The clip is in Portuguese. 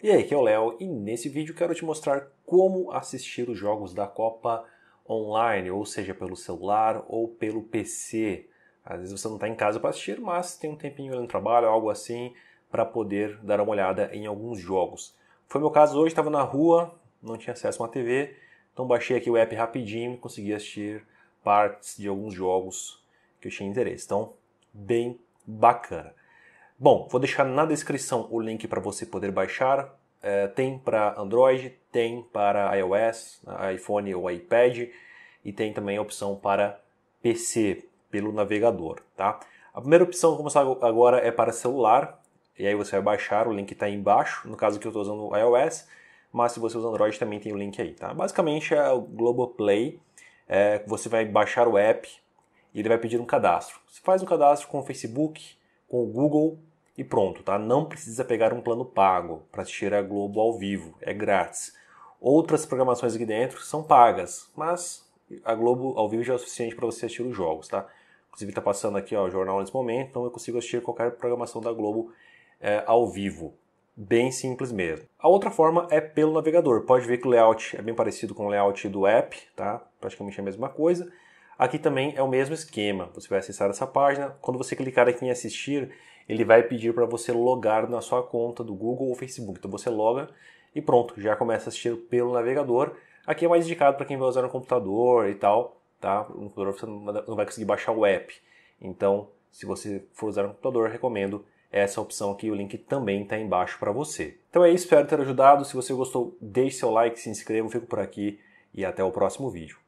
E aí, que é o Léo e nesse vídeo quero te mostrar como assistir os jogos da Copa online, ou seja, pelo celular ou pelo PC. Às vezes você não está em casa para assistir, mas tem um tempinho ali no trabalho, algo assim, para poder dar uma olhada em alguns jogos. Foi meu caso hoje, estava na rua, não tinha acesso a uma TV, então baixei aqui o app rapidinho e consegui assistir partes de alguns jogos que eu tinha interesse. Então, bem bacana. Bom, vou deixar na descrição o link para você poder baixar. É, tem para Android, tem para iOS, iPhone ou iPad e tem também a opção para PC pelo navegador, tá? A primeira opção, como sabe agora, é para celular e aí você vai baixar, o link está aí embaixo, no caso que eu estou usando iOS, mas se você usa Android também tem o link aí, tá? Basicamente é o Globoplay, é, você vai baixar o app e ele vai pedir um cadastro. Você faz um cadastro com o Facebook, com o Google e pronto, tá? Não precisa pegar um plano pago para assistir a Globo ao vivo, é grátis. Outras programações aqui dentro são pagas, mas a Globo ao vivo já é o suficiente para você assistir os jogos, tá? Inclusive está passando aqui ó, o jornal nesse momento, então eu consigo assistir qualquer programação da Globo é, ao vivo. Bem simples mesmo. A outra forma é pelo navegador. Pode ver que o layout é bem parecido com o layout do app, tá? Praticamente a mesma coisa. Aqui também é o mesmo esquema. Você vai acessar essa página. Quando você clicar aqui em assistir, ele vai pedir para você logar na sua conta do Google ou Facebook. Então você loga e pronto, já começa a assistir pelo navegador. Aqui é mais indicado para quem vai usar no computador e tal, tá? No computador você não vai conseguir baixar o app. Então, se você for usar no computador, recomendo essa opção aqui, o link também está embaixo para você. Então é isso, espero ter ajudado. Se você gostou, deixe seu like, se inscreva, fico por aqui e até o próximo vídeo.